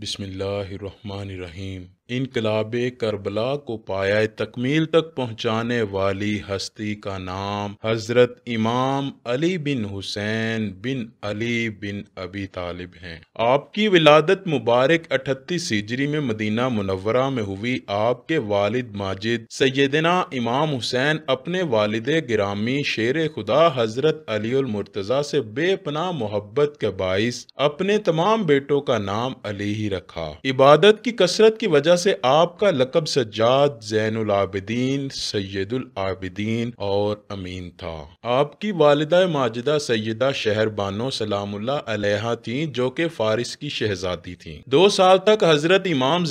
बिसमीम इनकलाब करबला को पाया तकमील तक पहुँचाने वाली हस्ती का नाम हज़रत इमाम अली बिन हुसैन बिन अली बिन अबी तालिब हैं आपकी विलादत मुबारक अठतीस हिजरी में मदीना मुनवरा में हुई आपके वालिद माजिद सैदना इमाम हुसैन अपने वालद ग्रामी शेर खुदा हज़रत अली से बेपना मोहब्बत के बायस अपने तमाम बेटों का नाम अली ही रखा इबादत की कसरत की वजह से आपका लकब सज्जाद जैन आबिदीन सैदुल आबिदीन और अमीन था आपकी वालदा माजिदा सैदा शहर बानो सलाम्ला थी जो कि फारिस की शहजादी थी दो साल तक हजरत इमाम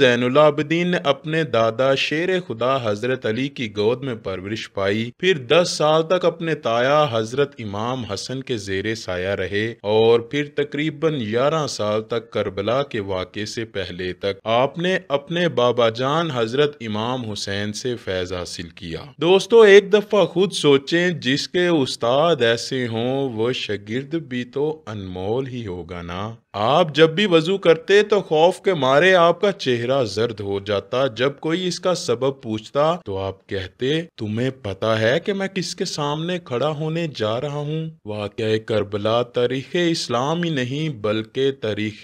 आबिदीन ने अपने दादा शेर खुदा हजरत अली की गोद में परवरिश पाई फिर दस साल तक अपने ताया हजरत इमाम हसन के जेर साया रहे और फिर तकरीबन ग्यारह साल तक करबला के वाक से पहले तक आपने अपने बाबा जान हजरत इमाम हुसैन से फैज हासिल किया दोस्तों एक दफा खुद सोचें जिसके उस्ताद ऐसे हों वो शगिर्द भी तो अनमोल ही होगा ना आप जब भी वजू करते तो खौफ के मारे आपका चेहरा जर्द हो जाता जब कोई इसका सबब पूछता तो आप कहते तुम्हें पता है कि मैं किसके सामने खड़ा होने जा रहा हूँ वाक़ करबला तारीख इस्लाम ही नहीं बल्कि तारीख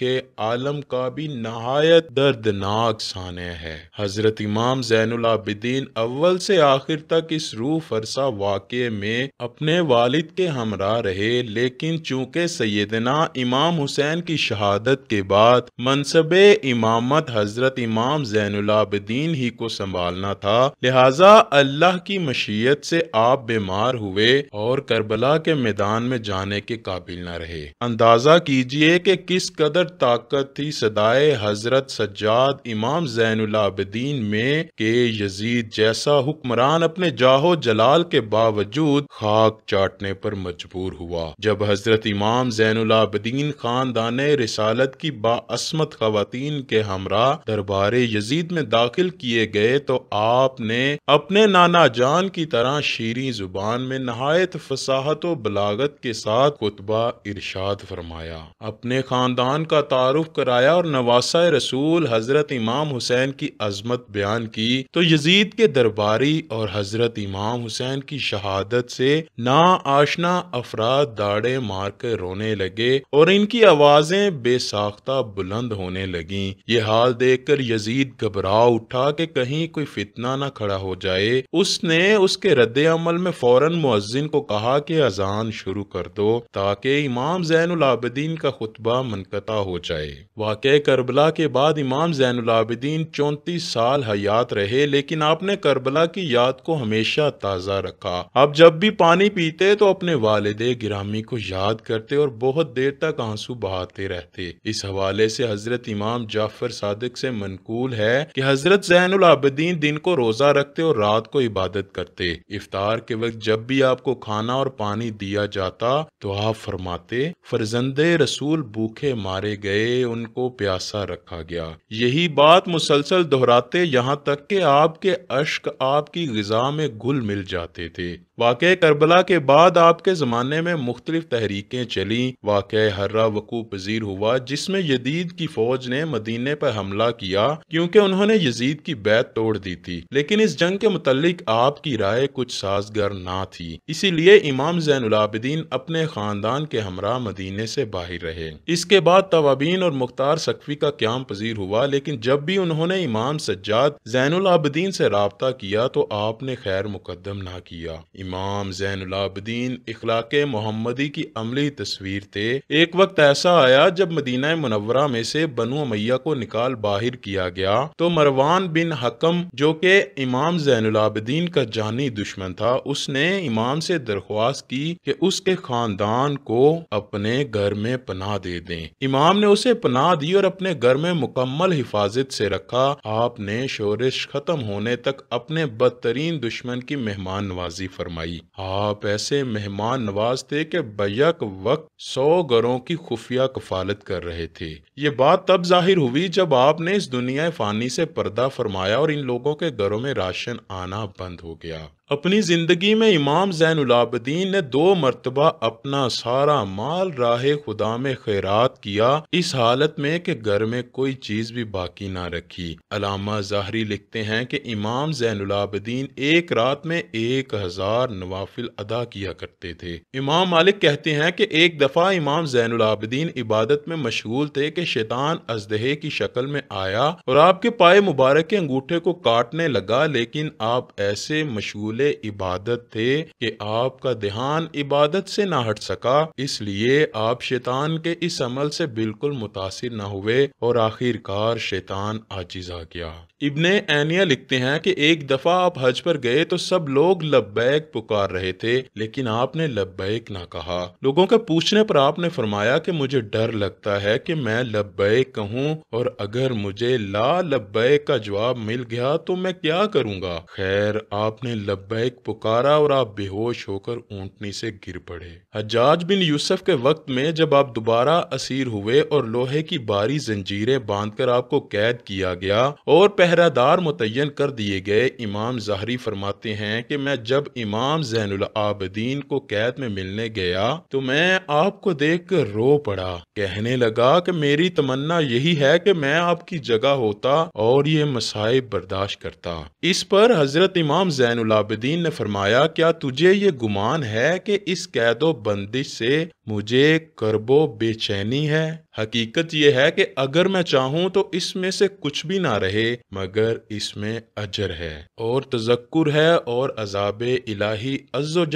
आलम का भी नहायत दर्दनाक साने है हजरत इमाम जैनलाबिदीन अव्वल से आखिर तक इस रू फरसा वाक में अपने वालिद के हमरा रहे लेकिन चूंकि सैदना इमाम हुसैन की शहादत के बाद मनसब इमामत हजरत इमाम जैनलाबद्दीन ही को संभालना था लिहाजा अल्लाह की मशीयत से आप बीमार हुए और करबला के मैदान में जाने के काबिल न रहे अंदाजा कीजिए कि किस कदर ताकत थी सदाए हजरत सज्जाद इमाम जैनलाबद्दीन में के यजीद जैसा हुक्मरान अपने जाहो जलाल के बावजूद खाक चाटने पर मजबूर हुआ जब हजरत इमाम जैनलाबद्दीन खानदान रिसालत की बासमत खातन के हमरा दरबार यजीद में दाखिल किए गए तो आपने अपने नाना जान की तरह शीरी जुबान में नहायत फसाहत बलागत के साथ कुतबा इरशाद फरमाया अपने खानदान का तारुफ कराया और नवासा रसूल हजरत इमाम हुसैन की अजमत बयान की तो यजीद के दरबारी और हजरत इमाम हुसैन की शहादत से ना आशना अफराद दाड़े मार कर रोने लगे और इनकी आवाजें आवाजें बेसाख्ता बुलंद होने लगी ये हाल देखकर यजीद घबरा उठा कि कहीं कोई फितना ना खड़ा हो जाए उसने उसके रद्द अमल में फौरन मुजिन को कहा कि अजान शुरू कर दो ताकि इमाम जैनदीन का खुतबा मनकता हो जाए वाक़ करबला के बाद इमाम जैनदीन चौंतीस साल हयात रहे लेकिन आपने करबला की याद को हमेशा ताज़ा रखा आप जब भी पानी पीते तो अपने वालदे गिरामी को याद करते और बहुत देर तक आंसू बहाते रहते इस हवाले से हजरत इमाम जाफर सादक से मनकूल है कि हजरत जैन आबदीन दिन को रोजा रखते और रात को इबादत करते इफ्तार के वक्त जब भी आपको खाना और पानी दिया जाता तो आप फरमाते फरजंदे रसूल भूखे मारे गए उनको प्यासा रखा गया यही बात मुसलसल दोहराते यहाँ तक के आपके अश्क आपकी गजा में गुल मिल जाते थे वाक़ करबला के बाद आपके ज़माने में मुख्तलिफ तहरीकें चली वाक़ हर्रा वकू पजीर हुआ जिसमें यदीद की फ़ौज ने मदीने पर हमला किया क्योंकि उन्होंने यजीद की बैत तोड़ दी थी लेकिन इस जंग के मुतालिक आपकी राय कुछ साजगर ना थी इसीलिए इमाम जैनलाबद्दीन अपने ख़ानदान के हमरा मदीने से बाहर रहे इसके बाद तवाबीन और मुख्तार सकफी का क्याम पजीर हुआ लेकिन जब भी उन्होंने इमाम सज्जाद जैनलाबद्दीन से रबता किया तो आपने खैर मुकदम ना किया इमाम जैनलाबद्दीन इखलाक मोहम्मदी की अमली तस्वीर थे एक वक्त ऐसा आया जब मदीना मुनवरा में से बनु मैया को निकाल बाहर किया गया तो मरवान बिन हकम जो के इमाम जैनलाबद्दीन का जानी दुश्मन था उसने इमाम से दरख्वास्त की कि उसके खानदान को अपने घर में पनाह दे दें इमाम ने उसे पनाह दी और अपने घर में मुकम्मल हिफाजत से रखा आपने शोरिश खत्म होने तक अपने बदतरीन दुश्मन की मेहमान नवाजी फरमाई फरमाई आप ऐसे मेहमान नवाज थे कि बैक वक्त सौ घरों की खुफिया कफालत कर रहे थे ये बात तब जाहिर हुई जब आपने इस दुनिया फानी से पर्दा फरमाया और इन लोगों के घरों में राशन आना बंद हो गया अपनी ज़िंदगी में इमाम जैनलाबद्दीन ने दो मरतबा अपना सारा माल राह खुदा में खैरात किया इस हालत में कि घर में कोई चीज़ भी बाकी ना रखी अलामा जाहरी लिखते हैं कि इमाम जैनलाबद्दीन एक रात में एक हज़ार नवाफिल अदा किया करते थे इमाम मालिक कहते हैं कि एक दफ़ा इमाम जैन उलाबद्दीन इबादत में मशगूल थे कि शैतान अजदहे की शक्ल में आया और आपके पाए मुबारक के अंगूठे को काटने लगा लेकिन आप ऐसे मशगूल अहल इबादत थे कि आपका ध्यान इबादत से ना हट सका इसलिए आप शैतान के इस अमल से बिल्कुल मुतासर न हुए और आखिरकार शैतान आजिज आ गया इबन एनिया लिखते हैं कि एक दफा आप हज पर गए तो सब लोग लब्बैक पुकार रहे थे लेकिन आपने लब्बैक ना कहा लोगों के पूछने पर आपने फरमाया कि मुझे डर लगता है कि मैं लब्बैक कहूँ और अगर मुझे ला लब्बैक का जवाब मिल गया तो मैं क्या करूँगा खैर आपने लब लबैक पुकारा और आप बेहोश होकर ऊँटनी से गिर पड़े हजाज बिन यूसुफ के वक्त में जब आप दोबारा असीर हुए और लोहे की बारी जंजीरें बांधकर आपको कैद किया गया और पहरादार मुतयन कर दिए गए इमाम जहरी फरमाते हैं कि मैं जब इमाम जैन आबदीन को कैद में मिलने गया तो मैं आपको देख कर रो पड़ा कहने लगा की मेरी तमन्ना यही है की मैं आपकी जगह होता और ये मसाइब बर्दाश्त करता इस पर हजरत इमाम जैन आबदीन ने फरमाया क्या तुझे ये गुमान है कि इस कैदो बंदिश से मुझे करबो बेचैनी है हकीकत यह है कि अगर मैं चाहूँ तो इसमें से कुछ भी ना रहे मगर इसमें अजर है और तजक्कुर है और अजाब इलाही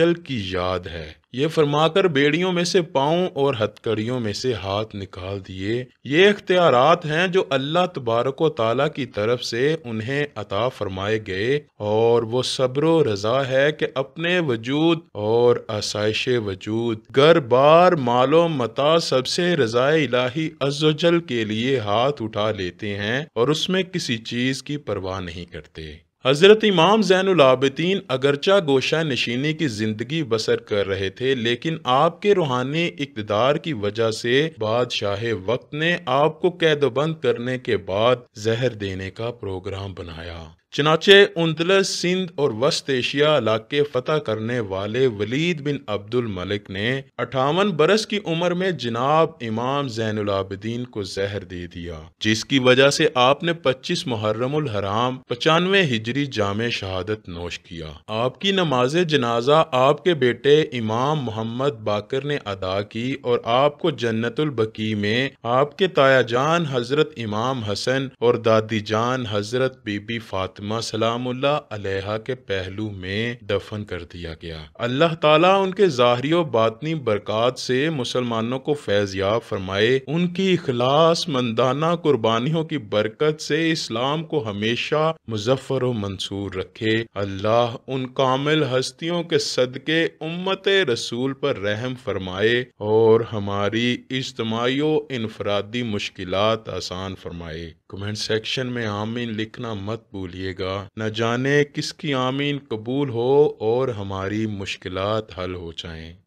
जल की याद है ये फरमाकर बेड़ियों में से पाओ और हथकड़ियों में से हाथ निकाल दिए ये इख्तियारात हैं जो अल्लाह तबारक ताला की तरफ से उन्हें अता फरमाए गए और वो सब्र रजा है कि अपने वजूद और आसाइश वजूद गर बार कार मालो मता सबसे रजाए इलाही अजल के लिए हाथ उठा लेते हैं और उसमें किसी चीज़ की परवाह नहीं करते हज़रत इमाम ज़ैनलाबद्दीन अगरचा गोशा नशीनी की ज़िंदगी बसर कर रहे थे लेकिन आपके रूहानी इकतदार की वजह से बादशाह वक्त ने आपको कैदोबंद करने के बाद जहर देने का प्रोग्राम बनाया चनाचे उन्दल सिंध और वस्त एशिया इलाके फतेह करने वाले वलीद बिन अब्दुल मलिक ने अठावन बरस की उम्र में जनाब इमाम जैनलाबदीन को जहर दे दिया जिसकी वजह से आपने 25 मुहर्रम हराम पचानवे हिजरी जाम शहादत नोश किया आपकी नमाज जनाजा आपके बेटे इमाम मोहम्मद बाकर ने अदा की और आपको जन्नतुल बकी में आपके जान हजरत इमाम हसन और दादी जान हजरत बीबी फातिमा फातिमा सलामुल्लाह के पहलू में दफन कर दिया गया अल्लाह ताला उनके ज़ाहरी और बातनी बरक़ात से मुसलमानों को फैज़ याब फरमाए उनकी इखलास मंदाना कुर्बानियों की बरकत से इस्लाम को हमेशा मुजफ्फर और मंसूर रखे अल्लाह उन कामिल हस्तियों के सदके उम्मत रसूल पर रहम फरमाए और हमारी इज्तमाही इनफरादी मुश्किल आसान फरमाए कमेंट सेक्शन में आमीन लिखना मत भूलिएगा देगा न जाने किसकी आमीन कबूल हो और हमारी मुश्किलात हल हो जाएं